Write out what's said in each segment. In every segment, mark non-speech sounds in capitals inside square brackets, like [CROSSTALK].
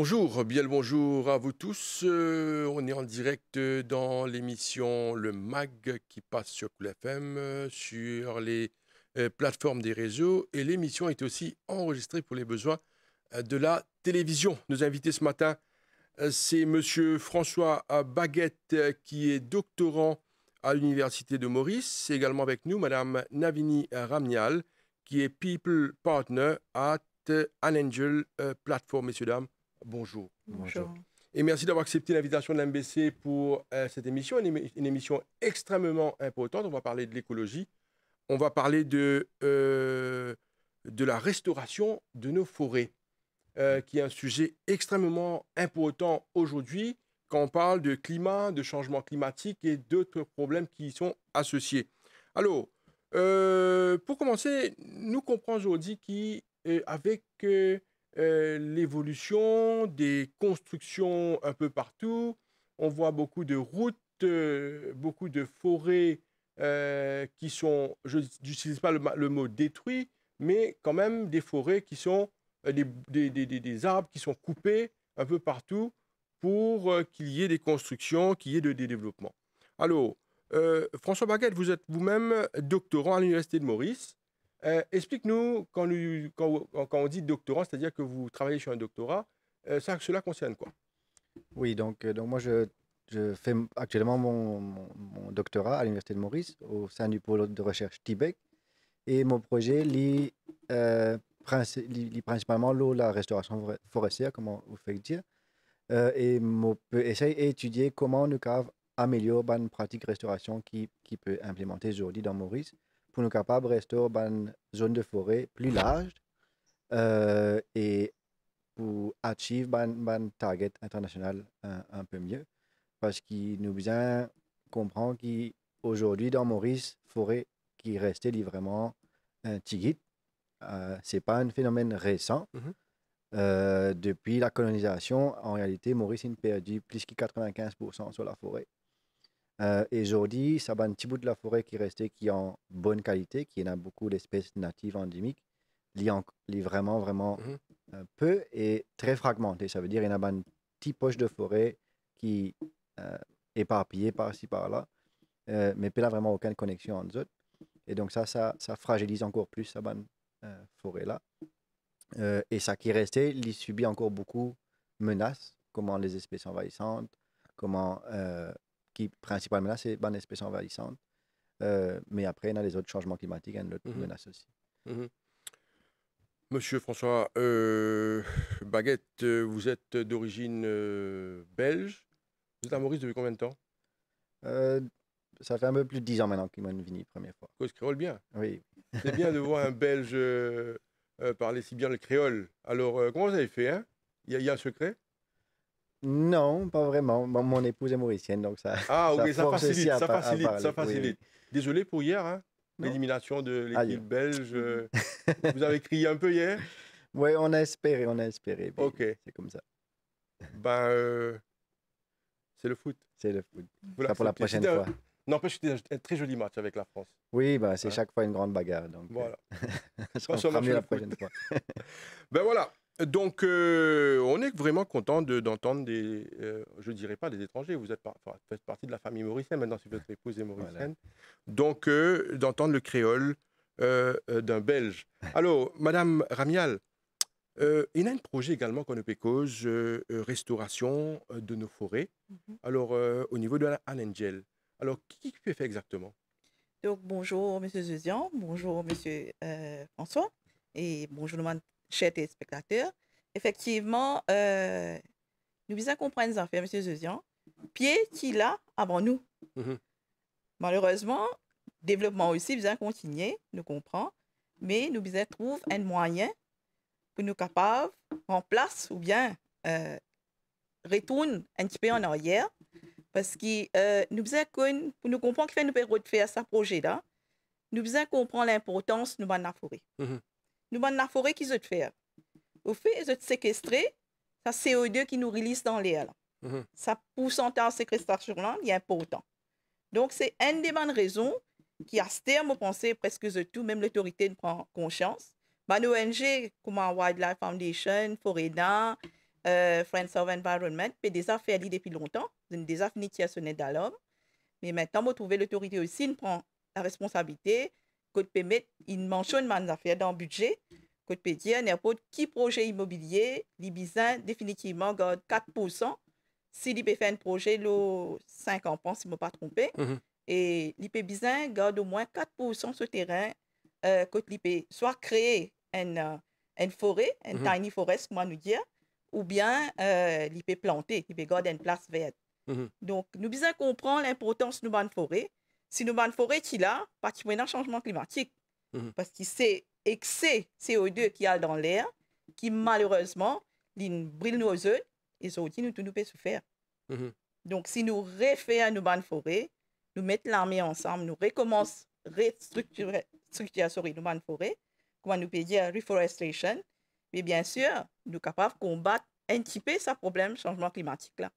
Bonjour, bien le bonjour à vous tous. Euh, on est en direct euh, dans l'émission Le Mag qui passe sur Cool FM, euh, sur les plateformes des réseaux. Et l'émission est aussi enregistrée pour les besoins de la télévision. Nos invités ce matin, c'est Monsieur François Baguette qui est doctorant à l'Université de Maurice. C'est également avec nous Madame Navini Ramnial qui est People Partner at An Angel Platform, messieurs, dames. Bonjour. Bonjour. Et merci d'avoir accepté l'invitation de l'MBC pour euh, cette émission, une, émission extrêmement importante. On va parler de l'écologie, on va parler de, euh, de la restauration de nos forêts, euh, qui est un sujet extrêmement important aujourd'hui quand on parle de climat, de changement climatique et d'autres problèmes qui y sont associés. Alors, pour commencer, nous comprenons aujourd'hui qu'avec euh, l'évolution des constructions un peu partout. On voit beaucoup de routes, euh, beaucoup de forêts euh, qui sont, je n'utilise pas le, mot détruit, mais quand même des forêts qui sont des, des, des, des, arbres qui sont coupés un peu partout pour qu'il y ait des constructions, qu'il y ait de, des développements. Alors, François Baguette, vous êtes vous-même doctorant à l'Université de Maurice. Euh, explique-nous, quand, on dit doctorant, c'est-à-dire que vous travaillez sur un doctorat, euh, ça, cela concerne quoi Oui, donc, euh, donc moi, je, je fais actuellement mon, doctorat à l'Université de Maurice, au sein du pôle de recherche Tibec Et mon projet lie, principalement l'eau, la restauration forestière, comme on vous fait dire, et on peut essayer d'étudier comment le CAV améliore une pratique restauration qui, qui peut implémenter aujourd'hui dans Maurice pour nous capables de rester une zone de forêt plus large euh, et pour atteindre un target international euh, un, peu mieux. Parce qu'il nous bien comprend qu'aujourd'hui, dans Maurice, forêt qui restait vraiment un tigit, euh, c'est pas un phénomène récent. Mm-hmm. depuis la colonisation, en réalité, Maurice a perdu plus que 95% sur la forêt. Euh, et aujourd'hui, ça va un petit bout de la forêt qui restait qui est en bonne qualité, qui en a beaucoup d'espèces natives endémiques, il en, vraiment, vraiment mmh euh, peu et très fragmenté. Ça veut dire qu'il y a une petite poche de forêt qui est euh, éparpillée par-ci, par-là, mais qui n'a vraiment aucune connexion entre autres Et donc ça, ça, fragilise encore plus cette forêt-là. et ça qui restait resté, il subit encore beaucoup de menaces, comment les espèces envahissantes, comment qui principalement là, c'est bonne espèces envahissante euh, mais après, il y a les autres changements climatiques, il y a d'autres mhm. associe. Mhm. Monsieur François euh, [LAUGHS] Baguette, euh, vous êtes d'origine belge. Vous êtes à Maurice depuis combien de temps Ça fait un peu plus de dix ans maintenant qu'il m'a venu première fois. Cause créole bien. Oui. [LAUGHS] C'est bien de voir un Belge parler si bien le créole. Alors, comment vous avez fait il hein? y, a un secret non, pas vraiment. Mon, épouse est mauricienne, donc ça. Ah, ok, ça, facilite, ça, facilite Désolé pour hier, hein, l'élimination de ah, l'équipe belge. Euh, [LAUGHS] vous avez crié un peu hier Oui, on a espéré, on a espéré. Ok. C'est comme ça. Ben, euh, c'est le foot. C'est le foot. Voilà, pour la prochaine fois. N'empêche, c'était un très joli match avec la France. Oui, ben, c'est hein chaque fois une grande bagarre. Donc, euh, voilà. [LAUGHS] Euh, la prochaine fois. [LAUGHS] ben voilà, donc, euh, on est vraiment content d'entendre des, euh, je dirais pas des étrangers, vous êtes, faites partie de la famille mauricienne maintenant si votre épouse est mauricienne. Donc, euh, d'entendre le créole d'un Belge. Alors, Madame Ramial, il y a un projet également qu'on appelle cause restauration de nos forêts. Mhm. Alors, au niveau de la Angel, alors qui, peut fait exactement Donc, bonjour Monsieur Zuzian, bonjour Monsieur François, et bonjour Madame chers téléspectateurs, effectivement, euh, nous devons comprendre les affaires, M. Zezian, pied qu'il a avant nous. Mm-hmm. Malheureusement, développement aussi bien continuer, nous comprend, mais nous devons trouver un moyen pour nous capables en place ou bien euh, retourner un petit peu en arrière parce que euh, nous devons pour nous comprendre qu'il fait nous faire ce projet là, nous devons comprendre l'importance de la forêt. Nous avons la forêt qui se faire. Au fait, ils ont séquestré ça CO2 qui nous relise dans l'air. Mhm. Ça pousse Ça temps de séquestration là, il est important. Donc, c'est une des bonnes raisons qui, à ce terme, penser presque de tout, même l'autorité ne prend conscience. Ben, bah, ONG comme Wildlife Foundation, FOREDA, euh, Friends of Environment, ont déjà ça depuis longtemps. Ils ont déjà qui a sonné Mais maintenant, vous que l'autorité aussi, ne prend la responsabilité il mentionne de affaires dans le budget. Côte peut dire, n'importe qui projet immobilier, libizin définitivement garde 4%. Si il peut faire un projet, le 5 ans, pense, si je ne me pas trompé mhm. Et l'IP garde au moins 4% ce terrain euh, l'IP, soit créer une, euh, une forêt, une mhm. tiny forest, nous dire, ou bien euh, l'IP planter, l'IP garde une place verte. Mhm. Donc, nous bien comprendre l'importance de la forêt si une Forêt qui là, pas a un changement climatique. Mhm. Parce que c'est excès CO2 qui a dans l'air qui malheureusement brille nos yeux et ça nous tout nous peut souffrir. Mhm. Donc si nous refaisons nos bonnes forêts, nous mettons l'armée ensemble, nous recommençons restructurer nos bonnes forêts, comment nous peut dire reforestation, mais bien sûr, nous sommes capables de combattre un petit peu ce problème changement climatique là.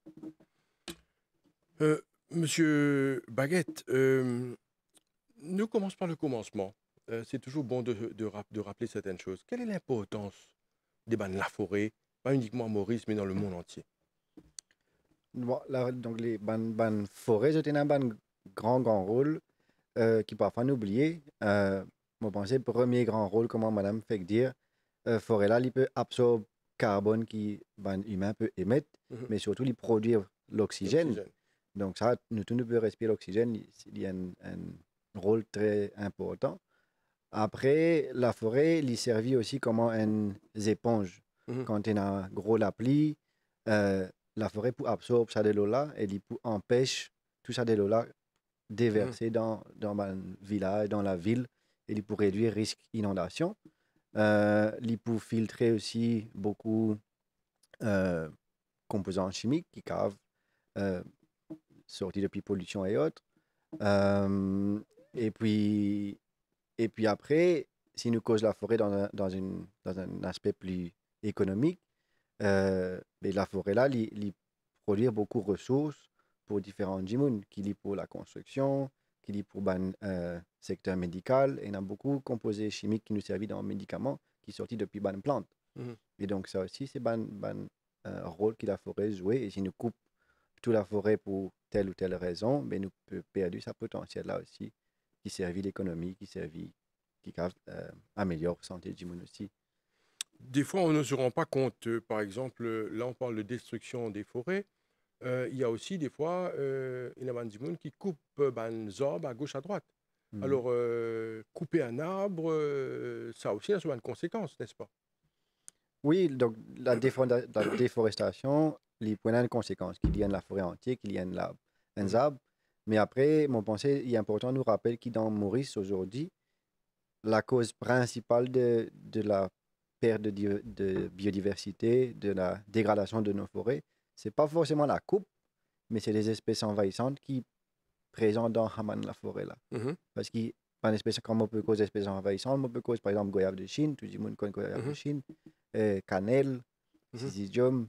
Euh, Monsieur Baguette, nous euh, ne par le commencement. Euh, c'est toujours bon de, de, rappeler certaines choses. Quelle est l'importance des banes de la forêt, pas uniquement à Maurice, mais dans le monde entier La Donc les forêt, c'était un grand, grand rôle euh, qui parfois oublié. Euh, Mon premier grand rôle, comment madame fait dire, forêt là, il peut absorber carbone qui ban humain peut émettre, mhm. mais surtout il produire l'oxygène. Donc ça, nous ne nous peut respirer l'oxygène, il y a un, rôle très important. Après, la forêt, il servit aussi comme une éponge. Mhm. Quand il y a un gros la euh, la forêt pour absorber ça de l'eau-là et il empêche tout ça de l'eau-là déverser mhm. dans, dans ma village, dans la ville, et il pour réduire risque inondation. Euh, il pour filtrer aussi beaucoup euh, composants chimiques qui cavent euh, sorti depuis pollution et autres. Euh, et, puis, et puis après, si nous cause la forêt dans un, dans une, dans un aspect plus économique, mais euh, ben, la forêt là, il produit beaucoup de ressources pour différents jimoun, qui lient pour la construction, qui lient pour le ben, euh, secteur médical, et il y a beaucoup de composés chimiques qui nous servent dans les médicaments qui sortent depuis les ben, plantes. Mhm. Et donc ça aussi, c'est un rôle que la forêt joue, et si nous coupe toute la forêt pour telle ou telle raison, mais nous perdons perdu sa potentiel là aussi, qui servit l'économie, qui servit, qui euh, améliore la santé du monde aussi. Des fois, on ne se rend pas compte. Euh, par exemple, euh, là, on parle de destruction des forêts. il y a aussi des fois une il du monde qui coupe des arbres à gauche à droite. Hmm. Alors couper un arbre, ça aussi a souvent une conséquence, n'est-ce pas Oui, donc la, la déforestation les points de conséquence, qu'il y de la forêt entière, qu'il y a la, un mm. Mais après, mon pensée, il est important de nous rappeler que dans Maurice aujourd'hui, la cause principale de, de la perte de, de, biodiversité, de la dégradation de nos forêts, c'est pas forcément la coupe, mais c'est les espèces envahissantes qui présentes dans la forêt là. Mm-hmm. Parce que espèce comme on peut causer espèces envahissantes, on peut causer par exemple goyave de Chine, tout le monde de mm-hmm. Chine, euh, cannelle, mm-hmm.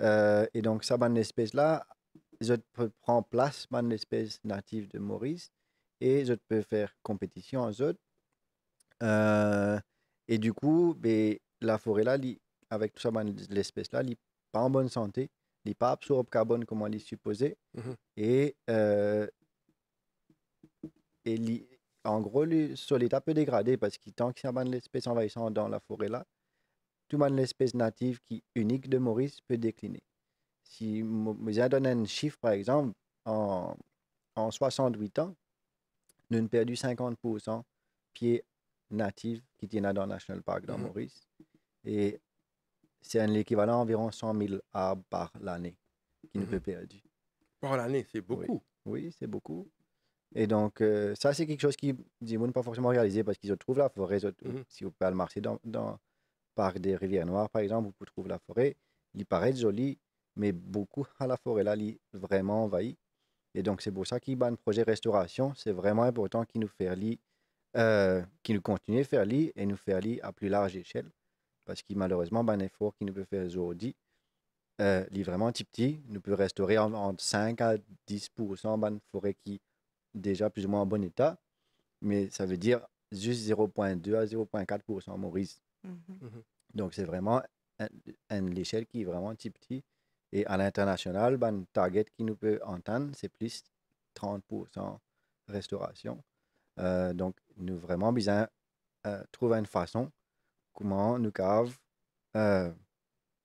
Euh, et donc, ça, bande espèce-là, je peux prendre place bande l'espèce native de Maurice et je peux faire compétition aux autres. Euh, et du coup, ben, la forêt-là, avec tout ça, l'espèce-là, n'est pas en bonne santé, n'est pas absorbe carbone comme on l'est supposé. Mhm. Et, euh, en gros, le sol est un peu dégradé parce que tant que ça l'espèce envahissante dans la forêt-là, tout l'espèce native qui unique de Maurice peut décliner. Si vous donné un chiffre, par exemple, en, en 68 ans, nous avons perdu 50% pieds natifs qui tiennent dans le National Park dans mhm. Maurice. Et c'est l'équivalent environ 100 000 arbres par l'année qui ne nous mhm. peut perdu. Par l'année, c'est beaucoup. Oui, c'est beaucoup. Et donc, euh, ça, c'est quelque chose qui, ne pas forcément réalisé parce qu'ils trouvent trouvent là. faut mhm. Si vous pouvez le marcher dans, dans par des rivières noires, par exemple, où vous trouvez la forêt, il paraît joli, mais beaucoup à la forêt là, il est vraiment envahi. Et donc, c'est pour ça qu'il y a un projet restauration. C'est vraiment important qu'il nous euh, nous continue à faire lit et nous faire lit à plus large échelle. Parce que malheureusement, ben, un effort qui nous peut faire aujourd'hui, euh, il est vraiment petit petit. Nous peut restaurer entre 5 à 10 ben, forêt qui est déjà plus ou moins en bon état. Mais ça veut dire juste 0,2 à 0,4 Maurice. Mhm. Mhm. Donc, c'est vraiment une échelle qui est vraiment petit petit. Et à l'international, ben, le target qui nous peut entendre, c'est plus 30% restauration. Euh, donc, nous vraiment besoin euh, trouver une façon comment nous cave euh,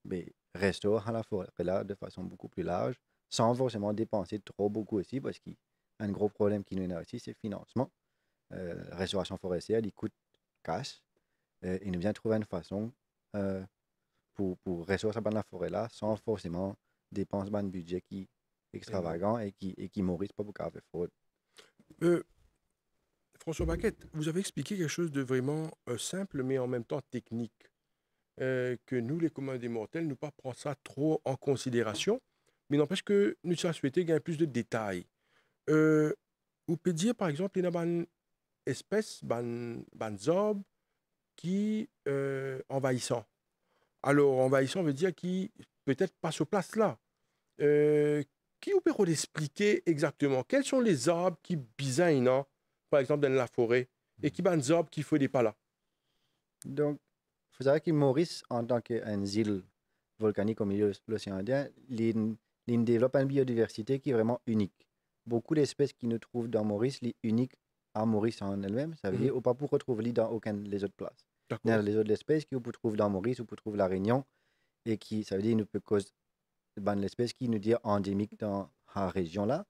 ben, la forêt de façon beaucoup plus large, sans forcément dépenser trop beaucoup aussi, parce qu'un gros problème qui nous est aussi, c'est le financement. Euh, restauration forestière, il coûte cash. Euh, nous vient de trouver une façon euh, pour, pour ressourcer dans la forêt-là sans forcément dépenser un budget qui extravagant et qui, et qui pas beaucoup de fraude. François Baquette, vous avez expliqué quelque chose de vraiment euh, simple mais en même temps technique. que nous, les communs des mortels, nous pas prendre ça trop en considération, mais n'empêche que nous avons souhaité gagner plus de détails. vous pouvez dire, par exemple, il y a une espèce, une banzob qui euh, envahissant. Alors, envahissant veut dire qui peut-être pas se place là. Euh, qui vous peut expliquer exactement quels sont les arbres qui bisainent, par exemple, dans la forêt, et qui ban arbres qui font des pas là Donc, il faut savoir que Maurice, en tant qu'un île volcanique au milieu de l'océan Indien, il développe une biodiversité qui est vraiment unique. Beaucoup d'espèces qui ne trouvent dans Maurice, les uniques à Maurice en elle-même, ça veut mhm. dire mm -hmm. ou pas pour retrouver dans aucune des autres places les autres espèces qui vous trouvez dans Maurice, vous trouvez la Réunion, et qui, ça veut dire, nous peut cause ben, l'espèce qui nous dit endémique dans la région là.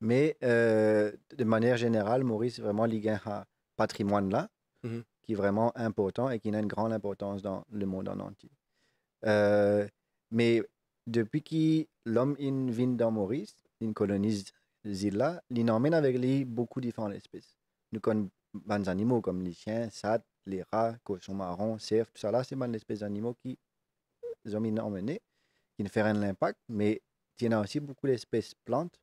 Mais euh, de manière générale, Maurice, vraiment, il à un patrimoine là, mmh qui est vraiment important et qui a une grande importance dans le monde en entier. Euh, mais depuis que l'homme vient dans Maurice, il colonise les îles là, il emmène avec lui beaucoup de différentes espèces. Nous connaissons des ben, animaux comme les chiens, ça les rats, cochons marrons, cerfs, tout ça là, c'est une espèce d'animaux qui ont emmené, qui ne fait rien de l'impact, mais il y en a aussi beaucoup d'espèces plantes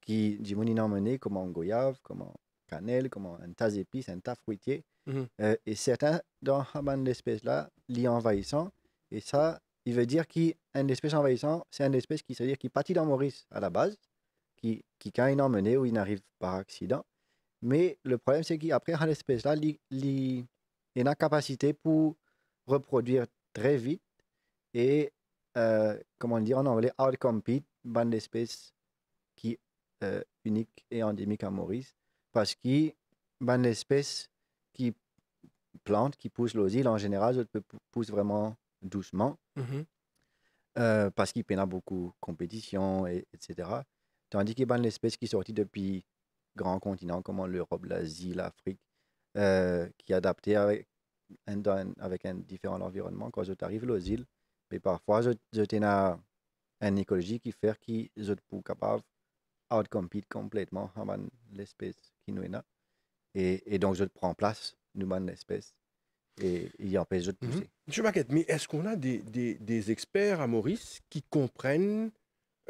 qui, j'ai emmené, comme en goyave, comme en cannelle, comme un tas d'épices, un tas fruitier. Mhm. Euh, et certains, dans lespèce espèce là, l'y envahissant, et ça, il veut dire qu'un espèce envahissant, c'est un espèce qui, c'est-à-dire qui partit dans Maurice à la base, qui, qui quand il est emmené ou il n'arrive par accident, mais le problème, c'est qu'après, l'espèce là, l'y la capacité pour reproduire très vite et, euh, comment dire en anglais, outcompete bande d'espèces qui euh, unique et endémique à Maurice parce que bande d'espèces qui plantent, qui poussent l'osile, en général, elles poussent vraiment doucement mm-hmm. euh, parce qu'il peine à beaucoup compétition, et, etc. Tandis qu'il y a d'espèces qui est depuis grands continents comme l'Europe, l'Asie, l'Afrique, euh, qui est adapté avec, avec un différent environnement. Quand je t'arrive aux îles, mais parfois je, je tiens à une écologie qui fait que je suis capable outcompete complètement l'espèce qui nous est là. Et, donc je prends place, nous, l'espèce et il empêche de mhm. pousser. Je m'inquiète, mais est-ce qu'on a des, experts à Maurice qui comprennent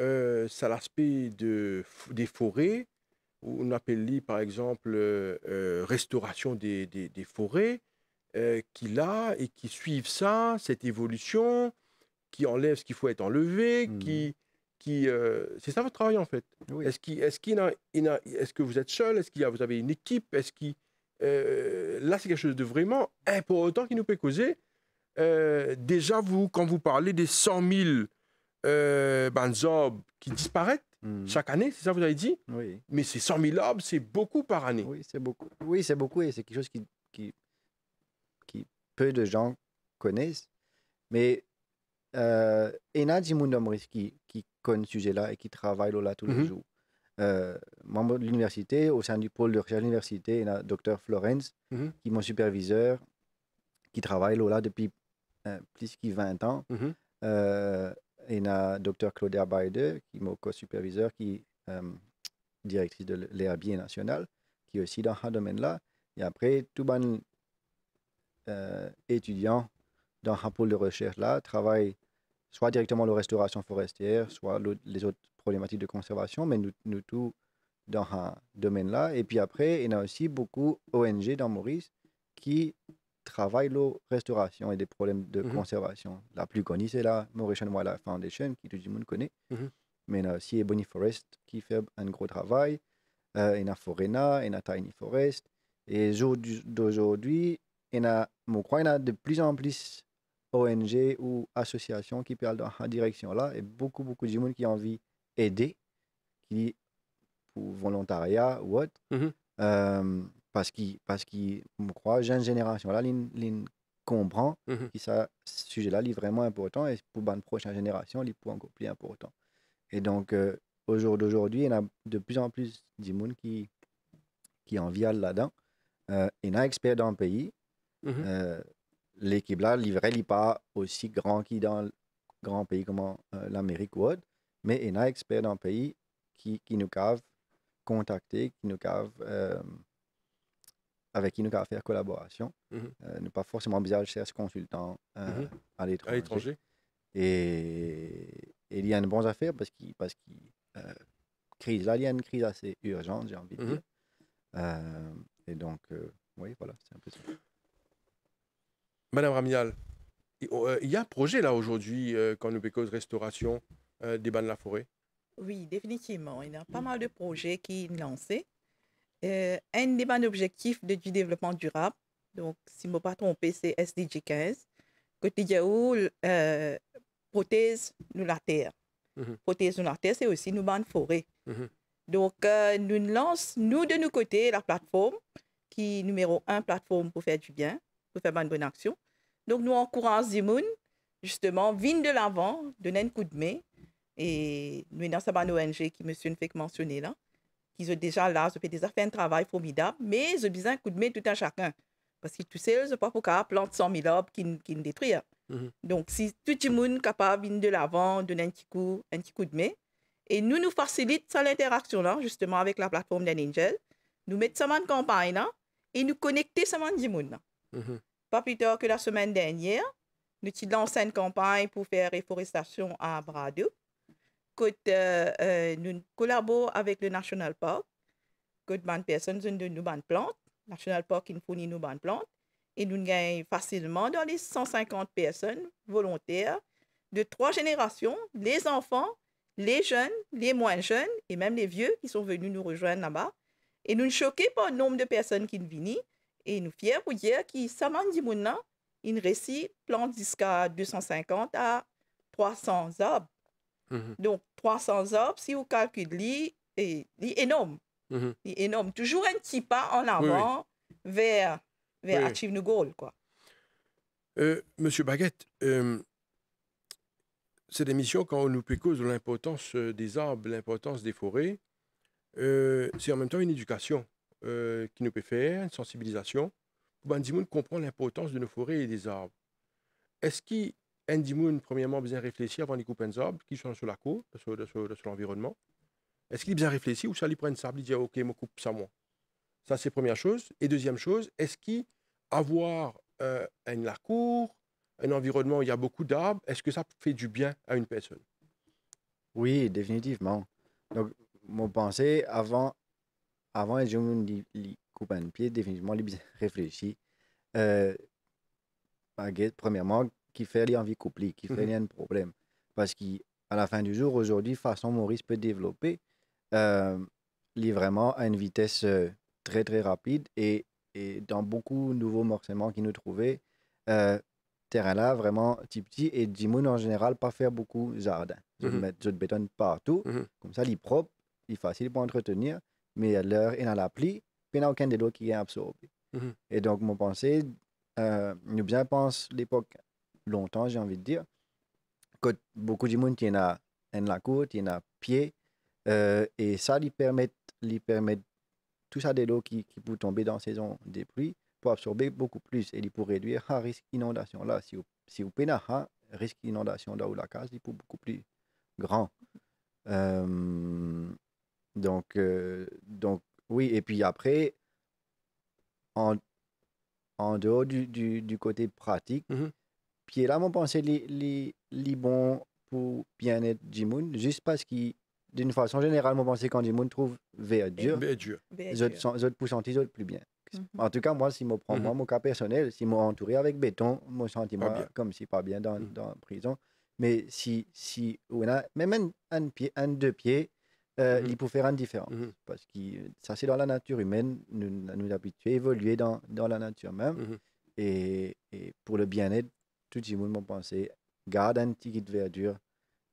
euh, ça l'aspect de, des forêts on appelle par exemple euh, euh, restauration des, forêts, euh, qui la et qui suivent ça, cette évolution, qui enlève ce qu'il faut être enlevé, mmh. qui... qui c'est ça votre travail en fait. Est-ce, qui est-ce, est-ce que vous êtes seul Est-ce que vous avez une équipe Est-ce Là, c'est quelque chose de vraiment important eh, qui nous peut causer. déjà, vous, quand vous parlez des 100 000 euh, ben, qui disparaissent, Mhm. Chaque année, c'est ça que vous avez dit Oui. Mais c'est 100 000 arbres, c'est beaucoup par année. Oui, c'est beaucoup. Oui, c'est beaucoup et c'est quelque chose qui, qui, qui, peu de gens connaissent. Mais il euh, Enad qui, qui connaît ce sujet-là et qui travaille là tous les mhm. jours, euh, membre de l'université, au sein du pôle de recherche de l'université, il y a docteur Florence, mhm. qui est mon superviseur, qui travaille là depuis euh, plus de 20 ans. Euh, il y a docteur Claudia Baide, qui est mon co-superviseur, qui est euh, directrice de l'Airbnb national, qui est aussi dans ce domaine-là. Et après, tout bon euh, étudiant dans un pôle de recherche-là travaille soit directement la restauration forestière, soit les autres problématiques de conservation, mais nous, nous tous dans un domaine-là. Et puis après, il y a aussi beaucoup ONG dans Maurice qui travail l'eau restauration et des problèmes de mmh conservation. La plus connue, c'est la Mauritian Wildlife Foundation, qui tout le monde connaît. Mmh Mais il y a aussi Ebony Forest qui fait un gros travail. Euh, il y a Forena, il y a Tiny Forest. Et d'aujourd'hui, il y a, je crois, y a de plus en plus ONG ou associations qui parlent dans cette direction-là. Et beaucoup, beaucoup de monde qui ont envie d'aider, qui pour volontariat ou autre. Mmh parce qu'il parce qu'il me croient jeune génération là il comprend mmh que ça, ce sujet là est vraiment important et pour la prochaine génération il est encore plus important et donc au euh, jour d'aujourd'hui il y en a de plus en plus d'immunes qui qui en viennent là-dedans euh, il y a expert dans le pays mmh euh, l'équipe là n'est pas aussi grand qu'il dans grand pays comme l'Amérique ou autre mais il y a a expert dans le pays qui, qui nous cave contacter qui nous cavent avec qui nous avons fait collaboration. Mhm. Euh, ne pas forcément envisager de consultant euh, mm à l'étranger. Et, il y a une bonne affaire parce qu'il parce euh, crise y a une crise assez urgente, j'ai envie de mhm. dire. Euh, et donc, oui, voilà, c'est un peu ça. Madame Ramial, il oh, y a un projet là aujourd'hui quand nous cause restauration des Bains de la forêt. Oui, définitivement. Il y a pas mm. mal de projets qui sont lancés. Euh, un des objectifs de, du développement durable, donc si mon patron me pas c'est SDG 15, côté yaoul euh, protège nous la terre. Mhm. prothèse nous la terre, c'est aussi nous bandes forêt. Mhm. Donc, euh, nous lançons, nous, de nos côtés, la plateforme, qui numéro un, plateforme pour faire du bien, pour faire une bonne action. Donc, nous encourageons Zimoun, justement, vigne de l'avant, donner un coup de main. Et nous, dans cette ONG, qui monsieur ne fait que mentionner là, ils ont déjà là, je fais des, fait un travail formidable, mais ont besoin coup de main tout un chacun. Parce que tu sais, je ne pas qu'à planter 100 000 arbres qui, qui détruisent. Mhm. Donc, si tout le monde est capable de, de l'avant, donner un petit coup, un petit coup de main, et nous nous facilite ça l'interaction là, justement avec la plateforme d'un Angel, nous mettre ça campagne là, et nous connecter ça en du monde mhm. Pas plus tard que la semaine dernière, nous avons lancé une campagne pour faire réforestation à Bradou. Euh, euh, nous collaborons avec le National Park, que de personnes de nos plantes, National Park nous fournit nos plantes, et nous gagnons facilement dans les 150 personnes volontaires de trois générations, les enfants, les jeunes, les moins jeunes et même les vieux qui sont venus nous rejoindre là-bas. Et nous choquons pas le nombre de personnes qui viennent et nous fiers pour dire que savent du une récit jusqu'à 250 à 300 arbres. Mm-hmm. Donc, 300 arbres, si vous calculez, est énorme. Mm énorme. Toujours un petit pas en avant vers, vers Achieve Goal. Quoi. Euh, Monsieur Baguette, euh, cette émission, quand on nous précise l'importance euh, des arbres, l'importance des forêts, c'est en même temps une éducation qui nous peut faire, une sensibilisation, pour que comprendre l'importance de nos forêts et des arbres. Est-ce qu'il Andy Moon, premièrement, bien réfléchir avant les couper en sable, qui sont sur la cour, sur, l'environnement. Est-ce qu'il a bien réfléchi ou ça lui prend une sable, il dit OK, je coupe ça moi Ça, c'est première chose. Et deuxième chose, est-ce qu'avoir avoir euh, une, la cour, un environnement où il y a beaucoup d'arbres, est-ce que ça fait du bien à une personne Oui, définitivement. Donc, mon pensée, avant, avant les les coupe un pied, définitivement, il [LAUGHS] réfléchit. Euh, premièrement, qui fait les envies couplées, qui fait mhm. de problème. Parce qu'à la fin du jour, aujourd'hui, façon Maurice peut développer, euh, il est vraiment à une vitesse euh, très, très rapide. Et, et dans beaucoup de nouveaux morcellement qu'il nous trouvait, euh, terrain là, vraiment petit petit. Et Dimoun, en général, pas faire beaucoup jardin. Je mhm. mettre du béton partout. Mhm. Comme ça, il est propre, il est facile pour entretenir. Mais à l'heure et dans la pluie, il n'y a aucun des qui est absorbé. Et donc, mon pensée, euh, nous bien pense l'époque longtemps, j'ai envie de dire. que beaucoup de monde en à la cour, en à pied, euh, et ça lui permet, lui permet tout ça de l'eau qui, qui peut tomber dans la saison des pluies pour absorber beaucoup plus et pour réduire le hein, risque d'inondation. Là, si vous, si vous un hein, risque d'inondation là où la case, il pour beaucoup plus grand. Euh, donc, euh, donc, oui, et puis après, en, en dehors du, côté pratique, mm-hmm. Puis là, mon pensée, les bons pour bien-être Jimoun, juste parce qu'il, d'une façon générale, mon pensée, quand Jimoun trouve vers Dieu, Dieu. les autres pour sentir les autres plus bien. Mhm. En tout cas, moi, si je prends moi, mhm. mon cas personnel, si je entouré avec béton, je sentiment sens comme si pas bien mhm. dans, la prison. Mais si, si on a même un, pied, un deux pieds, euh, il peut faire une différence. Parce que ça, c'est dans la nature humaine, nous nous habituer, évoluer dans, dans la nature même. Et, et, pour le bien-être tout le monde pensé, garde un petit de verdure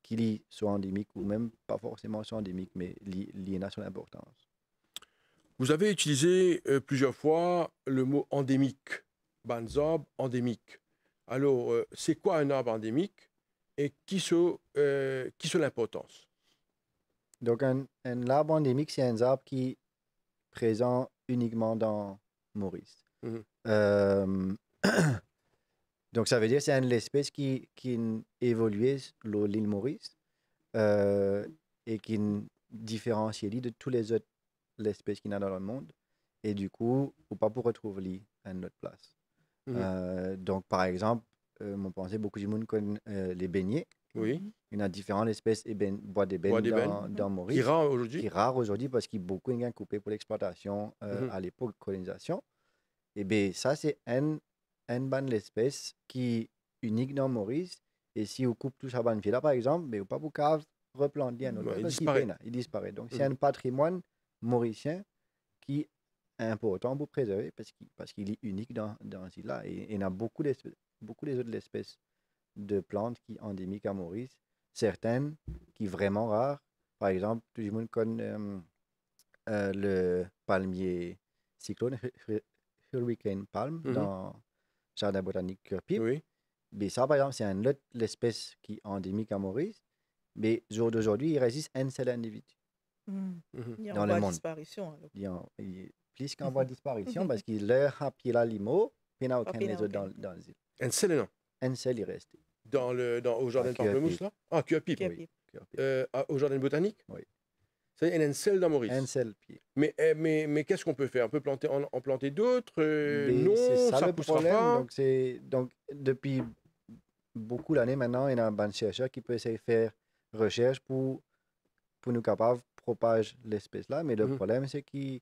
qui soit endémique ou même pas forcément endémique, mais lié a son importance. Vous avez utilisé euh, plusieurs fois le mot endémique, banzob endémique. Alors, euh, c'est quoi un arbre endémique et qui sont, euh, qui sont l'importance Donc, un, un, arbre endémique, c'est un arbre qui est présent uniquement dans Maurice. Mm [CLEARS THROAT] Donc, ça veut dire que c'est une espèce qui, qui évoluait l'île Maurice euh, et qui différencie de toutes les autres espèces qu'il y a dans le monde. Et du coup, ou pas pour retrouver à une autre place. Mmh. Euh, donc, par exemple, euh, mon pensée, beaucoup de monde connaissent les beignets. Oui. Il y a différentes espèces ben bois d'ébène dans, dans mmh. Maurice. Qui rare aujourd'hui. Qui rare aujourd'hui parce qu'il y a beaucoup de coupés pour l'exploitation mmh. à l'époque de colonisation. Et eh bien, ça, c'est un un ban l'espèce qui unique dans Maurice. Et si vous coupez tout ça ban là, par exemple, mais ben, vous pas vous replanter un autre. il, disparaît. Donc c'est mhm. un patrimoine mauricien qui est important pour préserver parce qu'il parce qu'il est unique dans, dans cette là Et, il y a beaucoup, beaucoup des autres espèces de plantes qui endémiques à Maurice, certaines qui sont vraiment rares. Par exemple, tout le monde connaît le palmier cyclone, hurricane palm, mhm. dans jardin botanique Curpip. Oui. Mais ça, par exemple, c'est une autre espèce qui est endémique à Maurice. Mais jour d'aujourd'hui, il résiste un seul individu. Mm. Mm-hmm. Il y a dans le monde. disparition. Il y a, plus qu'en voie de [LAUGHS] disparition parce qu'il leur a pillé la limo, puis il n'y a aucun des autres dans, dans îles Un seul, non Un seul, il reste. Dans le, dans, au jardin ah, de Pamplemousse, là Ah, Oui. Euh, au jardin botanique Oui. C'est un sel d'Amoris. Un Mais, eh, mais, mais qu'est-ce qu'on peut faire On peut planter, en, planter d'autres euh, Non, ça, le poussera problème. pas. Donc, depuis beaucoup d'années maintenant, il y a un ban chercheur qui peut essayer de faire recherche pour, pour nous capables propager l'espèce-là. Mais le mhm. problème, c'est que...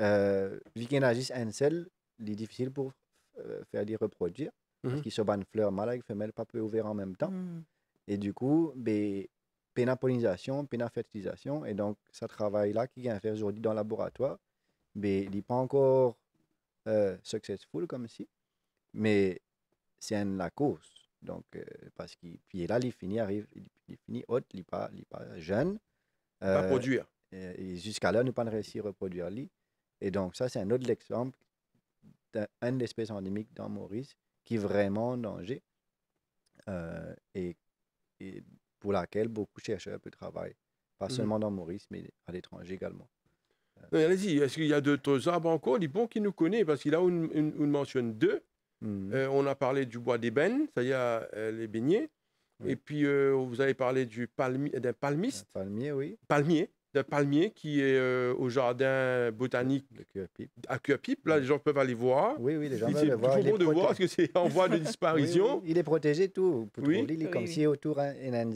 euh, vu qu'il agisse un seul, il est difficile pour euh, faire les reproduire. Mmh. Parce mhm. qu'ils se une fleurs mâle avec femelles, pas peu ouvert en même temps. Mhm. Et du coup, ben, péna-fertilisation, Et donc, ça travaille là qui vient faire aujourd'hui dans le laboratoire, mais ben, il n'est pas encore euh, successful comme si, mais c'est la cause. Donc, euh, parce qu'il puis là, il finit, arrive, il finit haute, il n'est pas, pas, jeune. Il pas euh, produire. Et, jusqu'à là, nous pas réussi à reproduire lui. Et donc, ça, c'est un autre exemple d'une espèce endémique dans Maurice qui est vraiment en danger. et pour laquelle beaucoup de chercheurs peuvent travailler, pas mm. seulement dans Maurice, mais à l'étranger également. Euh, allez-y, est-ce qu'il y a d'autres arbres encore est bon qui nous connaît, parce qu'il a une, une, mentionne deux. Mm. Euh, on a parlé du bois d'ébène, c'est-à-dire euh, les beignets. Et puis, vous avez parlé du palmier, d'un palmiste. palmier, oui. Palmier de palmier qui est euh, au jardin botanique à Cuopip. Là, les gens peuvent aller voir. Oui, oui, les gens peuvent aller voir. C'est toujours bon de voir parce que c'est en voie de [LAUGHS] disparition. Il est protégé tout. oui. Il est comme si autour un, un,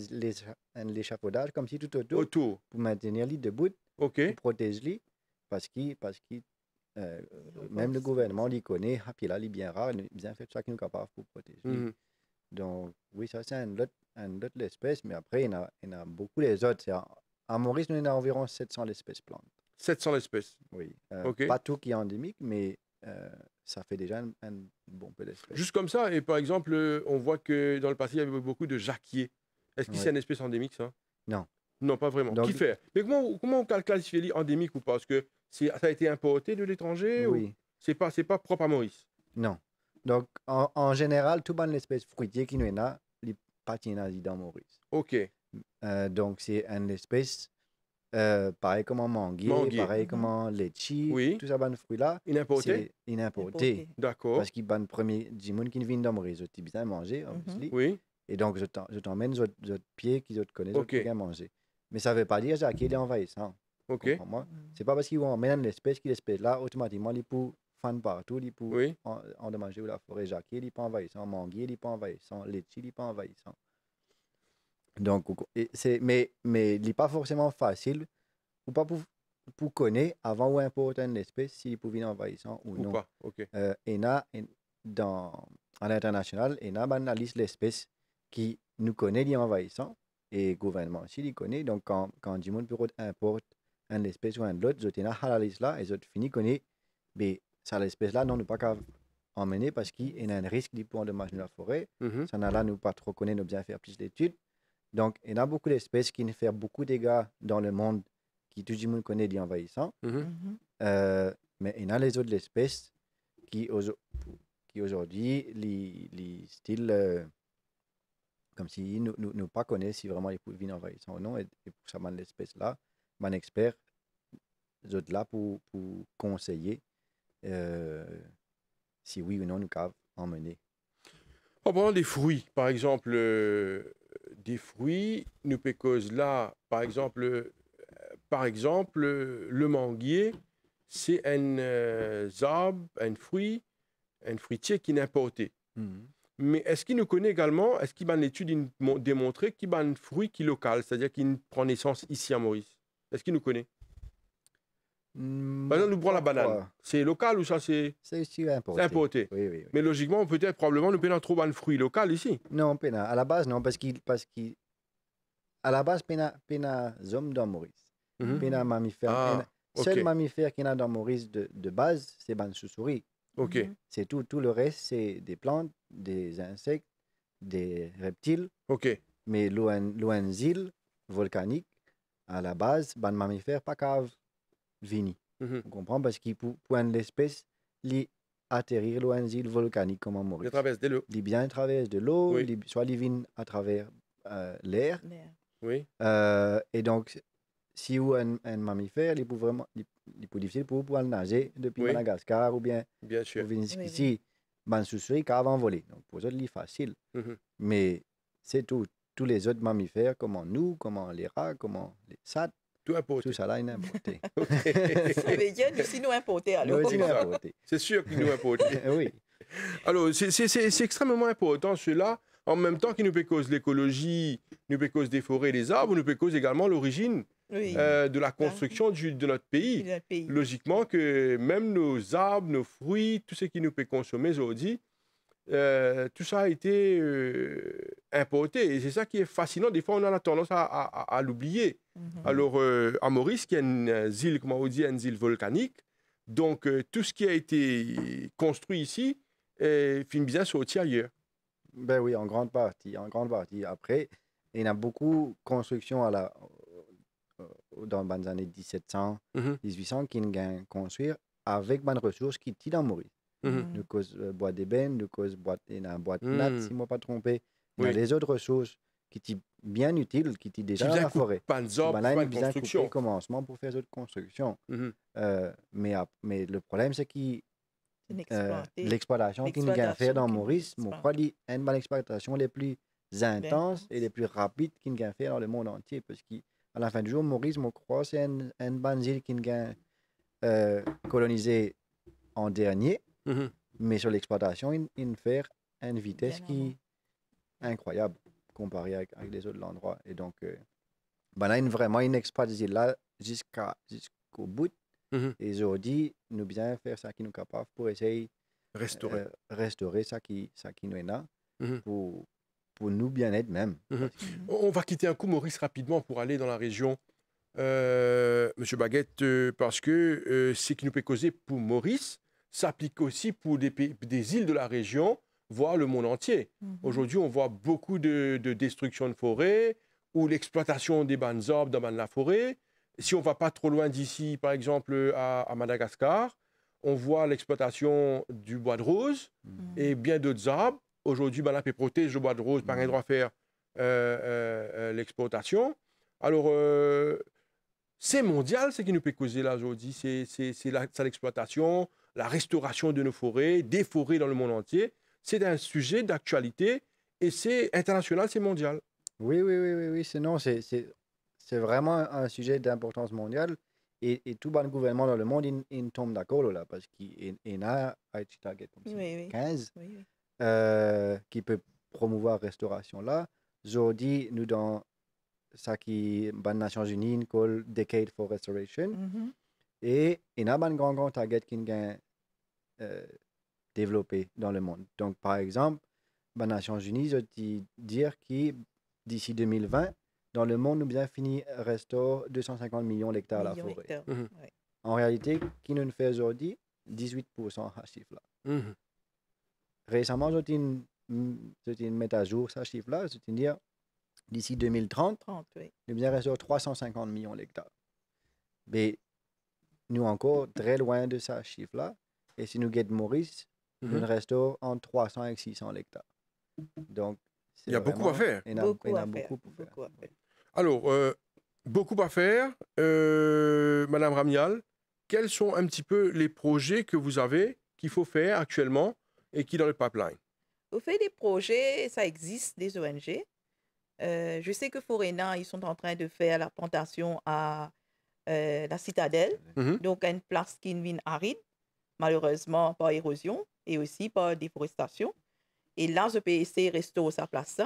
un l'échafaudage, comme si tout autour. Autour. Pour maintenir l'île debout. OK. Pour protéger lui parce qu'il parce euh, même le gouvernement l'y connaît. Et ah, puis là, il est bien rare. Il bien fait ça qu'il nous capable pour protéger. Mhm. Donc, oui, ça, c'est un autre, un autre espèce. Mais après, il y en a, il y en a beaucoup les autres. À Maurice, nous, en a environ 700 espèces plantes. 700 espèces Oui. Euh, pas tout qui est endémique, mais euh, ça fait déjà un, bon peu d'espèces. Juste comme ça, et par exemple, euh, on voit que dans le passé, il y avait beaucoup de jacquiers. Est-ce que c'est une espèce endémique, ça Non. Non, pas vraiment. qui fait Mais comment, comment on classifie endémique ou pas Parce que ça a été importé de l'étranger Oui. Ou... C'est pas, pas propre à Maurice Non. Donc, en, général, tout bonne l'espèce fruitier qui nous est là, il dans Maurice. OK. Euh, donc, c'est une espèce, euh, pareil comme un manguier, pareil mhm. comme un litchi, tout ça, ban fruit-là. c'est C'est importé. D'accord. Parce qu'il ban premier, dimon qui vient dans mon réseau tibétain manger, mhm. obviously. Oui. Et donc, je t'emmène aux pieds qui connaissent, okay. manger. Mais ça ne veut pas dire ça, qu'il est envahissant. Hein. OK. Mhm. C'est pas parce qu'ils vont une espèce qui l'espèce là, automatiquement, il peut fan partout, les peut en, endommager ou la forêt jacquée, n'est pas envahissant, manguier, n'est pas envahissant, litchi, n'est pas envahissant. Donc, c'est, mais, mais n'est pas forcément facile ou pas pour, connaître avant ou importe une espèce s'il pouvait venir envahissant ou, non. et euh, dans, à l'international, il analyse a une qui nous connaît les et le gouvernement aussi les connaît. Donc, quand, quand du monde importe une espèce ou un autre, je tiens à liste là et je finis connaît, mais ça l'espèce là, non, nous pas qu'à emmener parce qu'il y a un risque pour endommager la forêt. Mm-hmm. Ça n'a là, nous pas trop connaît, nous bien faire plus d'études. Donc, il y a beaucoup d'espèces qui ne font beaucoup de dégâts dans le monde, qui tout le monde connaît les envahissants. Mm-hmm. Euh, mais il y a les autres espèces qui, aujourd'hui, les, les styles, euh, comme si nous ne nous, pas connaissent si vraiment les poules envahissant ou non. Et, pour ça, mal l'espèce là, man expert, les autres là pour, pour conseiller euh, si oui ou non nous cave emmener. En bon, les fruits, par exemple, des fruits nous pécosent Là, par exemple, euh, par exemple le manguier, c'est un euh, arbre, un fruit, un fruitier qui n'importe importé. Mhm. Mais est-ce qu'il nous connaît également, est-ce qu'il a une étude démontrée qu'il a un fruit qui est local, c'est-à-dire qu'il prend naissance ici à Maurice Est-ce qu'il nous connaît par hmm, bah, nous prenons la banane. C'est local ou ça c'est C'est importé. Mais logiquement, peut-être probablement nous pas trop le fruit local ici. Non, À la base, non, parce qu'il parce à la base pena pena hommes dans Maurice. Mhm. Il Pena mammifère. Ah, Seul mammifère qu'il a dans Maurice de, de base, c'est souris Ok. souris mhm. C'est tout. Tout le reste, c'est des plantes, des insectes, des reptiles. Ok. Mais îles volcanique à la base, ban mammifère pas cave vini. Mhm. On comprend parce qu'il pour une l'espèce, il atterrir loin des île volcanique comme en Maurice. Il traverse de l'eau. Il bien traverse de l'eau, soit il vient à travers euh, l'air. Oui. Euh, et donc, si vous un, un mammifère, il est vraiment, difficile pour pouvoir nager depuis Madagascar ou bien, venir ici. Oui, sous avant voler. Donc, pour eux, c'est facile. Mhm. Mais c'est tout. Tous les autres mammifères, comme nous, comme les rats, comme les sats, tout importé. Tout ça, importé. [LAUGHS] c'est vegan, aussi nous importé, alors. C'est sûr qu'il nous importe. [LAUGHS] oui. Alors, c'est extrêmement important, cela. En même temps qu'il nous peut cause l'écologie, nous peut cause des forêts et des arbres, nous peut cause également l'origine euh, de la construction de, notre pays. de notre pays. Logiquement que même nos arbres, nos fruits, tout ce qui nous peut consommer aujourd'hui, euh, tout ça a été euh, importé. Et c'est ça qui est fascinant. Des fois, on a la tendance à, l'oublier. Mhm. Alors, euh, à Maurice, qui est une île, comme on dit, une île volcanique, donc euh, tout ce qui a été construit ici, et euh, finit bien sorti ailleurs. Ben oui, en grande partie, en grande partie. Après, il y a beaucoup construction à la, dans les années 1700, 1800, mhm. qui ont construire avec des ressources qui sont en Maurice. Mhm. De cause bois d'ébène, de cause bois, il bois de natte, si je ne pas trompé les autres choses qui sont bien utiles, qui sont déjà dans la forêt. Il banane, pour des commencement pour faire d'autres constructions. Mhm. Euh, mais, mais le problème, c'est que euh, l'exploitation qu'ils nous a faire dans Maurice, mon est une bonne exploitation les plus intenses et les plus rapides qui nous a faire dans le monde entier. Parce qu'à la fin du jour, Maurice, je crois, c'est une, bonne île nous vient euh, coloniser en dernier. Mhm. Mais sur l'exploitation, ils, nous font une vitesse qui incroyable comparé avec, les autres de l'endroit. Et donc, euh, ben vraiment une expertise là jusqu'à, jusqu'au bout. Mhm. Et aujourd'hui, nous bien faire ça qui nous capable pour essayer restaurer, euh, restaurer ça qui, ça qui nous est là, mhm. pour, pour nous bien être même. Mhm. On va quitter un coup, Maurice, rapidement pour aller dans la région. Euh, Monsieur Baguette, euh, parce que ce qui nous peut causer pour Maurice s'applique aussi pour des, des îles de la région voire le monde entier. Mhm. Aujourd'hui, on voit beaucoup de, destruction de forêts ou l'exploitation des bandes arbres dans la forêt. Si on va pas trop loin d'ici, par exemple à, Madagascar, on voit l'exploitation du bois de rose mhm. et bien d'autres arbres. Aujourd'hui, paix protège le bois de rose par un mhm. droit faire euh, euh, euh, l'exploitation. Alors, c'est mondial ce qui nous peut causer là aujourd'hui. C'est l'exploitation, la restauration de nos forêts, des forêts dans le monde entier c'est un sujet d'actualité et c'est international, c'est mondial. Oui, oui, oui, oui, Sinon, c'est, c'est vraiment un sujet d'importance mondiale. Et, et, tout bon gouvernement dans le monde, il, tombe d'accord là, parce qu'il y a, un Target, comme 15, euh, qui peut promouvoir restauration là. Aujourd'hui, nous dans ça qui, ban Nations Unies, call Decade for Restoration. Mm-hmm. Et il a un grand, target qui développé dans le monde. Donc, par exemple, les ben, Nations Unies ont dit dire que d'ici 2020, dans le monde, nous bien fini restaure 250 millions d'hectares la forêt. Mhm. En réalité, qui nous fait aujourd'hui 18% à ce chiffre-là. -hmm. Récemment, j'ai une, mettent à jour ce chiffre-là, c'est à dire d'ici 2030, oui. nous bien restaurer 350 millions d'hectares. Mais nous encore très loin de ce chiffre-là. Et si nous guettons Maurice, mm -hmm. entre 300 et 600 hectares. Donc, il y a beaucoup à faire. Il y beaucoup, Alors, beaucoup à faire. Euh, euh, Madame Ramial, quels sont un petit peu les projets que vous avez qu'il faut faire actuellement et qui dans le pipeline Vous fait des projets, ça existe, des ONG. Euh, je sais que Forena, ils sont en train de faire la plantation à la citadelle, mhm. donc à une place qui est une aride, malheureusement par érosion et aussi par déforestation. Et là, je peux essayer de restaurer sa place.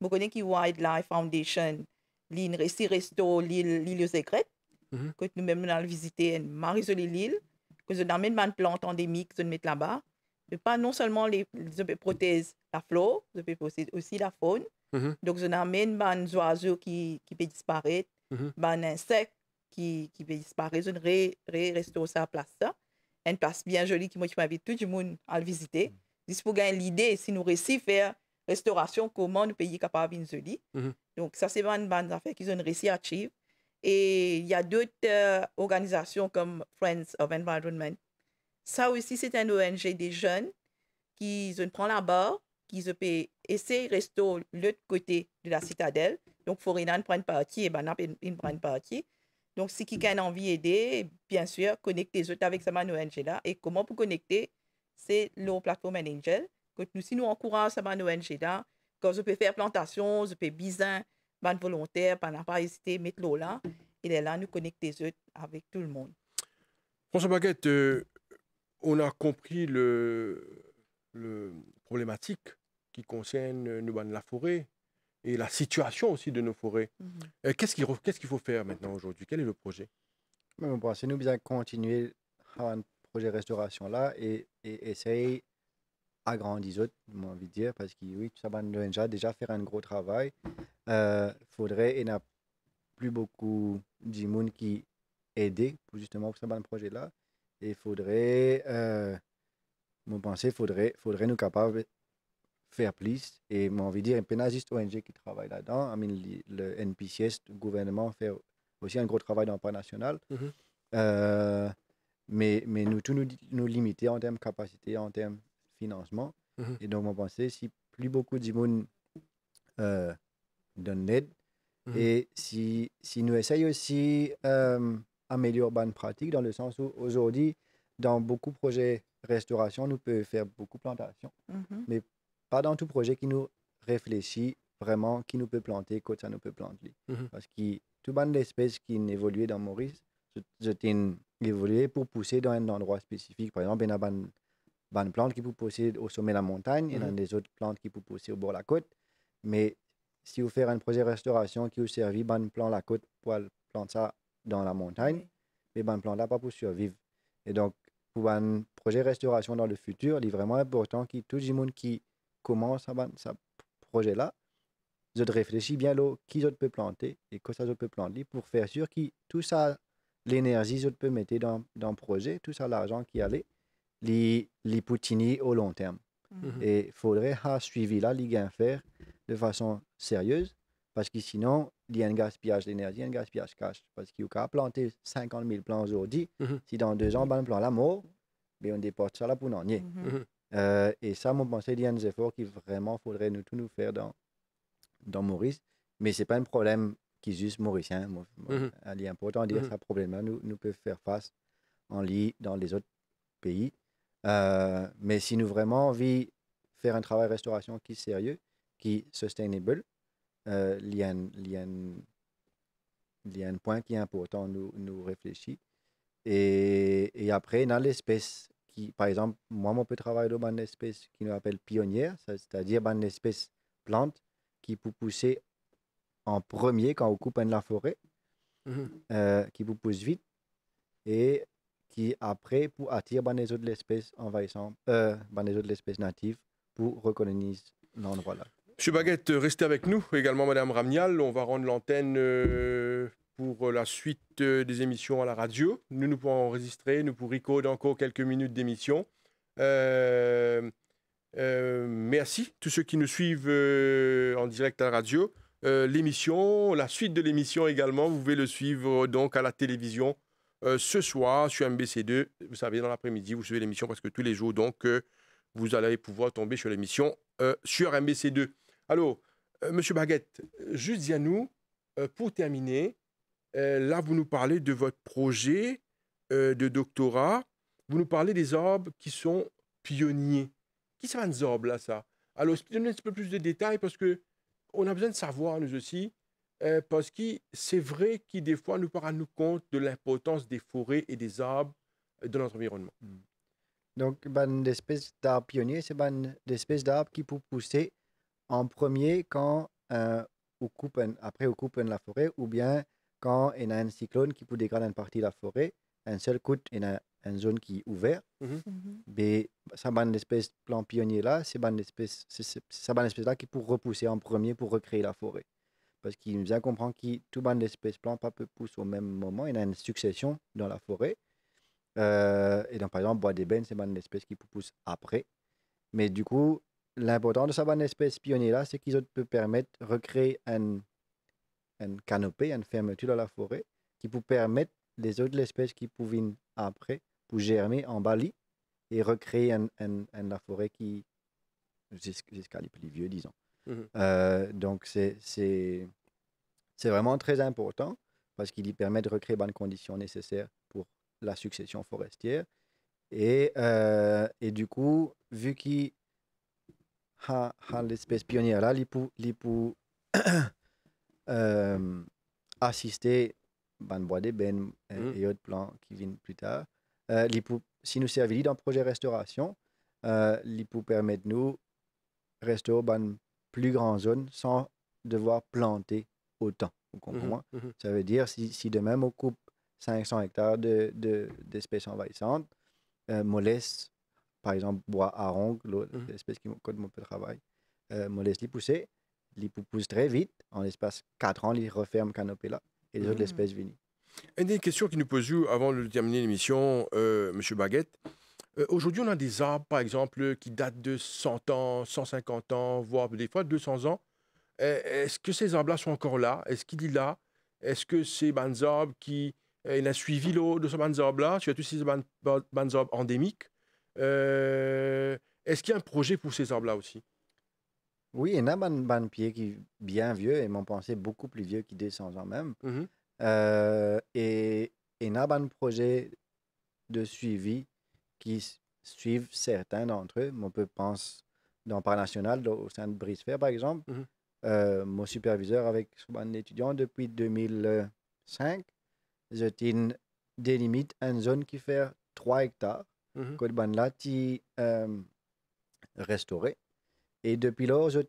Vous connaissez qui Wildlife Foundation, l'île restaure l'île aux mm-hmm. que nous-mêmes allons visiter, et hein, l'île, que je n'amène pas de plantes endémiques, je mets là-bas. mais pas non seulement les, je la flore, je peux aussi la faune. Mm-hmm. Donc, je n'amène pas des oiseaux qui, qui peuvent disparaître, des mm-hmm. insectes qui, qui peuvent disparaître, je restaure sa place une place bien jolie qui m'invite tout le monde à le visiter. Mm. Juste pour gagner l'idée, si nous réussissons à faire restauration, comment nous pays capable de mm-hmm. Donc, ça, c'est une bonne affaire qu'ils ont réussi à achieve. Et il y a d'autres euh, organisations comme Friends of Environment. Ça aussi, c'est un ONG des jeunes qui prend la barre, qui se de restaurer l'autre côté de la citadelle. Donc, Forinan prend une partie et Banap prend partie. Donc, si mmh. quelqu'un a envie d'aider, bien sûr, connectez vous avec Saman ong Et comment pour connecter C'est leur plateforme Angel. nous, si nous encourageons Saman ong quand je peux faire plantation, je peux bisin, ban volontaire, pas hésiter, mettre l'eau là. Il est là, nous connectez-vous avec tout le monde. François Baguette, euh, on a compris le, le problématique qui concerne euh, la forêt, et la situation aussi de nos forêts. Mhm. Euh, qu'est-ce qu'il faut faire maintenant aujourd'hui Quel est le projet bon, bon, C'est nous bien continuer à un projet restauration-là et, et, essayer agrandir autres, j'ai envie de dire, parce que oui, ça va déjà, déjà faire un gros travail. Il euh, faudrait, a plus beaucoup d'immunes qui aident pour justement pour ce projet-là. Et il faudrait, euh, mon pensée, faudrait, faudrait nous capables faire plus. Et envie veut dire, un pénaliste ONG qui travaille là-dedans. le NPCS, le gouvernement, fait aussi un gros travail dans le plan national. Mhm. Euh, mais, mais nous, tout nous, nous limiter en termes de capacité, en termes de financement. Mhm. Et donc, on pensait, si plus beaucoup de monde euh, donne l'aide, mhm. et si, si nous essayons aussi euh, améliorer bonne pratique, dans le sens où aujourd'hui, dans beaucoup de projets restauration, nous peut faire beaucoup de plantations dans tout projet qui nous réfléchit vraiment qui nous peut planter, quand ça nous peut planter. Mhm. Parce que toute bande d'espèces qui évoluent dans Maurice, c'était évolué pour pousser dans un endroit spécifique. Par exemple, il y a une plante qui peut pousser au sommet de la montagne, il dans y a mhm. des autres plantes qui peuvent pousser au bord de la côte. Mais si vous faites un projet de restauration qui vous servit ban plan la côte pour planter ça dans la montagne, mais vous ne là pas pour survivre. Et donc, pour un projet de restauration dans le futur, il est vraiment important que tout le monde qui comment ça va, ce projet-là, je réfléchis bien l'eau, qui je peux planter et que ça je peux planter pour faire sûr que tout ça, l'énergie je peux mettre dans, le projet, tout ça, l'argent qui allait, les, les au long terme. Mhm. Et il faudrait suivre suivi là, les gains faire de façon sérieuse parce que sinon, il y a un gaspillage d'énergie, un gaspillage cash. Parce qu'il y a planté 50 000 plants aujourd'hui. Mhm. Si dans deux ans, ben, le plan la mort, mais ben, on déporte ça là pour nous. Euh, et ça, mon pensée, il y a des efforts qui vraiment faudrait nous tout nous faire dans, dans Maurice. Mais c'est pas un problème qui est juste mauricien. un mm important dire problème-là, nous, nous peut faire face en lit dans les autres pays. Euh, mais si nous vraiment envie faire un travail de restauration qui est sérieux, qui est sustainable, euh, il, y a un, point qui est important, nous, nous réfléchir. Et, et après, dans l'espèce, par exemple, moi, mon peu travail' dans une espèce qui nous appelle pionnière, c'est-à-dire une espèce plante qui peut pousser en premier quand on coupe de la forêt, mhm. euh, qui vous pousse vite et qui après pour attirer ben, les autres espèces envahissantes, euh, les autres espèces natives pour recoloniser l'endroit là. Monsieur Baguette, restez avec nous également, Madame Ramnial. On va rendre l'antenne euh, pour euh, la suite euh, des émissions à la radio. Nous, nous pourrons enregistrer, nous pourrions encore quelques minutes d'émission. Euh, euh, merci, tous ceux qui nous suivent euh, en direct à la radio. l'émission, la suite de l'émission également, vous pouvez le suivre donc à la télévision ce soir sur MBC2. Vous savez, dans l'après-midi, vous suivez l'émission parce que tous les jours, donc, vous allez pouvoir tomber sur l'émission sur MBC2. Alors, Monsieur Baguette, juste à nous, pour terminer, euh, là, vous nous parlez de votre projet euh, de doctorat. Vous nous parlez des arbres qui sont pionniers. Qui sont les arbres là, ça Alors, donnez un petit peu plus de détails parce que on a besoin de savoir, nous aussi, euh, parce que c'est vrai qu'il des fois, nous nous compte de l'importance des forêts et des arbres dans notre environnement. Hmm. Donc, ben, espèces d'arbres pionniers, c'est ben, espèces d'arbres qui peut pousser en premier quand on coupe après on coupe la forêt ou bien quand il y a un cyclone qui peut dégrader une partie de la forêt, un seul coup, il y a une zone qui est ouverte. Mm ça, Mais ça bande d'espèces plan pionnier là, c'est ça bande d'espèces là qui pour repousser en premier pour recréer la forêt. Parce qu'il nous a comprend que tout bande d'espèces plant pas peut pousser au même moment, il y a une succession dans la forêt. Euh, et donc par exemple, bois d'ébène, c'est bande d'espèces qui pousse après. Mais du coup, l'important de sa bande d'espèces pionnier là, c'est qu'ils peuvent permettre de recréer un une canopée, une fermeture de la forêt qui vous permettre les autres espèces qui pouvaient après pour germer en Bali et recréer un, un, la forêt qui jusqu'à les plus vieux, disons. Mhm. Euh, donc c'est vraiment très important parce qu'il permet de recréer les conditions nécessaires pour la succession forestière. Et, euh, et du coup, vu qu'il a, a l'espèce pionnière là, il peut, euh, assister Ban bois Ben euh, mm. et autres plans qui viennent plus tard. Euh, si nous servons dans le projet restauration, euh, permet permet nous restaurer dans une plus grande zone sans devoir planter autant. Mm-hmm, mm-hmm. Ça veut dire si, si même on coupe 500 hectares d'espèces de, d'espèces envahissantes, euh, par exemple bois à l'espèce mm-hmm. qui code mon peu de travail, euh, les pousser, les poussent très vite. En l'espace de 4 ans, ils referment là et les autres mm. espèces viennent. Une des questions qui nous pose avant de terminer l'émission, euh, M. Baguette, euh, aujourd'hui, on a des arbres, par exemple, qui datent de 100 ans, 150 ans, voire des fois 200 ans. E, est-ce que ces arbres-là sont encore là? Est-ce qu'il est là? Est-ce que ces bandes arbres qui... Euh, il a suivi l'eau de ces bandes arbres-là, tous ces bandes arbres endémiques. Euh, est-ce qu'il y a un projet pour ces arbres-là aussi? Oui, il y a ban, pied qui bien vieux et mon pensée beaucoup plus vieux qui descend en même. Mmh euh, et il y a un projet de suivi qui suivent certains d'entre eux. On peut penser dans par national au sein de Brisefer, par exemple. Mmh euh, mon superviseur avec son étudiant depuis 2005, je délimite une zone qui fait 3 hectares. Mm -hmm. Que là, euh, restauré. Et depuis lors, j'ai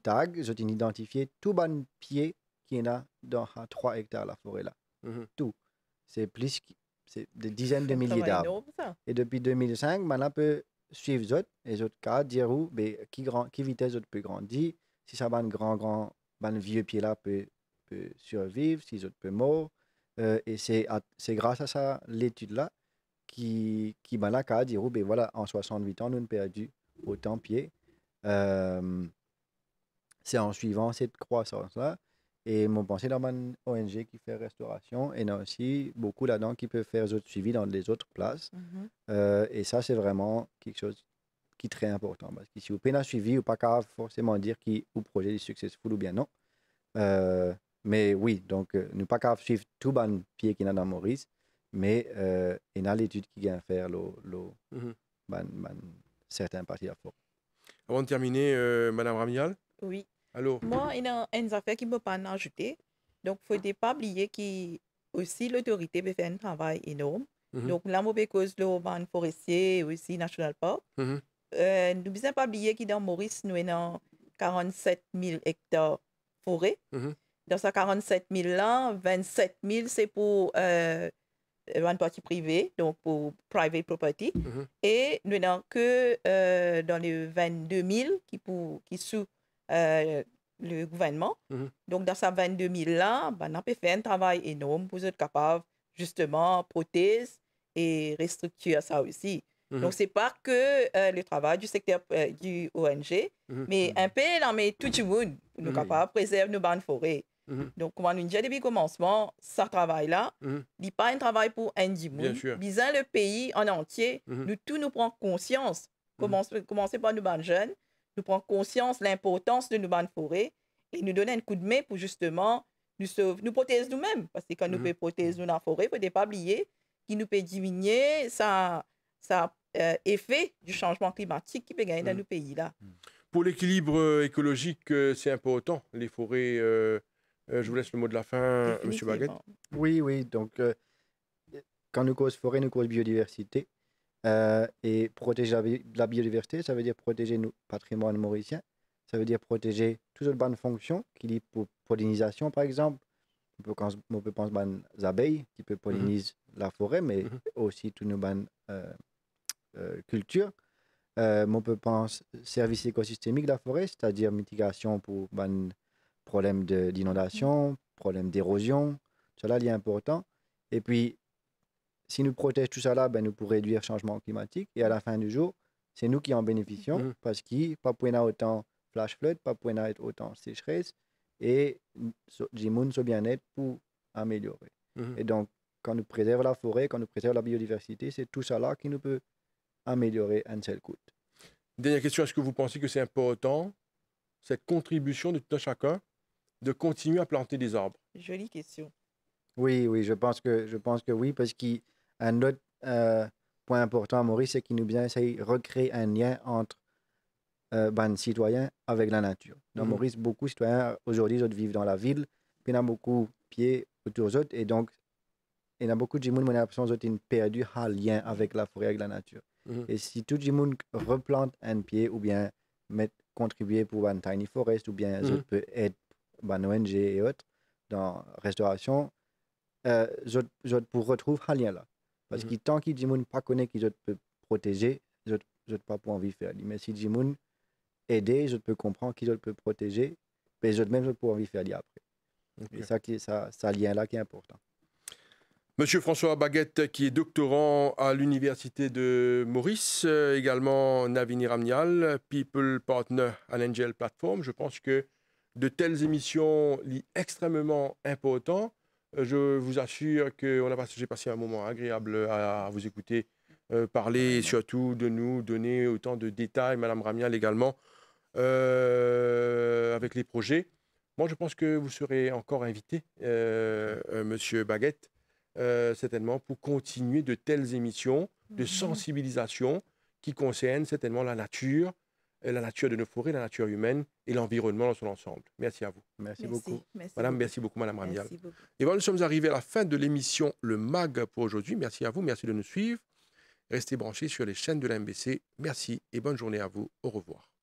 tag, je identifié tout ban pied qui est là a dans 3 hectares la forêt là. Mhm. Tout. C'est plus c'est des dizaines de milliers d'arbres. Et depuis 2005, maintenant, peut suivre les autres, les autres cas, dire où, mais ben, qui, grand, qui vitesse autres peut grandir, si ça va un grand, grand, un vieux pied là peut, peut survivre, si les autres peuvent mourir. Euh, et c'est grâce à ça, l'étude là, qui, qui oh, ben là, dire voilà, en 68 ans, nous avons perdu au Templier. Euh, c'est en suivant cette croissance-là. Et mon pensée dans mon ONG qui fait restauration, et il aussi beaucoup là-dedans qui peut faire d'autres suivis dans les autres places. Mhm. Euh, et ça, c'est vraiment quelque chose qui est très important. Parce que si vous prenez un suivi, vous pas car forcément dire qui ou projet est successful ou bien non. Euh, mais oui, donc, nous pas qu'à suivre tout bon pied qu'il y a dans Maurice, mais il y a l'étude qui vient faire le, mhm certains partis fort Avant de terminer, Mme euh, Madame Ramial Oui. Alors. Moi, il y a une affaire qui ne peut pas en ajouter. Donc, il ne faut pas oublier que aussi l'autorité fait un travail énorme. Mhm. Donc, la mauvaise cause, le ban forestier, aussi National Park. Mhm. euh, nous ne pas oublier que dans Maurice, nous avons 47 000 hectares de forêt. Mhm. Dans ces 47 000 là, 27 000, c'est pour euh, une partie privée, donc pour private property, mhm. et nous n'avons que euh, dans les 22 000 qui, pour, qui sous euh, le gouvernement. Mhm. Donc, dans ces 22 000 là, ben, on peut faire un travail énorme pour être capable, justement, prothèse et restructurer ça aussi. Mhm. Donc, ce n'est pas que euh, le travail du secteur du ONG, mais un peu, non, mais tout le monde, pour capable de préserver nos bandes forêts. Mhm. Donc, comme nous dit depuis le commencement, ce travail-là, mm n'est pas un travail pour un Bien sûr. le pays en entier, mhm. nous tous nous prend conscience, mhm. Commencez commencer par nous bonnes jeunes, nous prenons conscience de l'importance de nos bonnes forêts et nous donner un coup de main pour justement nous, nous protéger nous-mêmes. Parce que quand nous peut protéger nous dans la forêt, il ne faut pas oublier qu'il nous peut diminuer ça, ça euh, effet du changement climatique qui peut gagner dans nos pays-là. Pour l'équilibre euh, écologique, euh, c'est important. Les forêts. Euh, je vous laisse le mot de la fin, euh, Monsieur Baguette. Oui, oui. Donc, euh, quand nous cause forêt, nous cause biodiversité. et protéger la, biodiversité, ça veut dire protéger nos patrimoines mauriciens. Ça veut dire protéger toutes les bonnes fonctions qui lient pour pollinisation, par exemple. On peut, penser, on peut aux abeilles qui peut mhm. pollinisent la forêt, mais mhm. aussi toutes nos bonnes cultures. on peut penser services écosystémiques de la forêt, c'est-à-dire mitigation pour problème d'inondation, problème d'érosion, cela est important. Et puis, si nous protège tout cela, ben, nous pour réduire le changement climatique. Et à la fin du jour, c'est nous qui en bénéficions mm-hmm. parce qu'il n'y a autant flash flood, pas autant sécheresse. Et Jimoun, ce bien-être pour améliorer. Mm-hmm. Et donc, quand nous préserve la forêt, quand nous préserve la biodiversité, c'est tout cela qui nous peut améliorer un seul coûte. Dernière question, est-ce que vous pensez que c'est important, cette contribution de tout un chacun, de continuer à planter des arbres? Jolie question. Oui, oui, je pense que, je pense que oui, parce qu'un autre euh, point important, à Maurice, c'est qu'il nous bien essayer de recréer un lien entre euh, ben, citoyens avec la nature. Dans mhm. Maurice, beaucoup de citoyens, aujourd'hui, vivent dans la ville, puis il y a beaucoup pieds autour autres, et donc, il y a beaucoup de gens qui ont l'impression qu'ils perdu un lien avec la forêt, avec la nature. Mhm. Et si tout le monde replante un pied, ou bien met, contribuer pour une tiny forest, ou bien mhm. peut être ben, ONG et autres, dans restauration, euh, je, je pour un lien là. Parce mhm. que tant que Jimoun pas connaît qui je peux protéger, je ne pas pour envie de faire. Mais si Jimoun aider, je peux comprendre qui je peux protéger, mais je même je envie de faire après. C'est ça, qui, ça, ça lien là qui est important. Monsieur François Baguette, qui est doctorant à l'Université de Maurice, euh, également Navini Ramnial, People Partner à angel Platform. Je pense que de telles émissions extrêmement important. Euh, je vous assure que j'ai passé un moment agréable à, vous écouter euh, parler et surtout de nous donner autant de détails, Madame Ramial également, euh, avec les projets. Moi, je pense que vous serez encore invité, euh, Monsieur Baguette, certainement pour continuer de telles émissions de mhm. sensibilisation qui concernent certainement la nature, euh, la nature de nos forêts, la nature humaine et l'environnement dans son ensemble. Merci à vous. Merci, beaucoup. Merci Madame, beaucoup. merci beaucoup, Madame Ramial. Et voilà, nous sommes arrivés à la fin de l'émission Le MAG pour aujourd'hui. Merci à vous, merci de nous suivre. Restez branchés sur les chaînes de l'MBC. Merci et bonne journée à vous. Au revoir.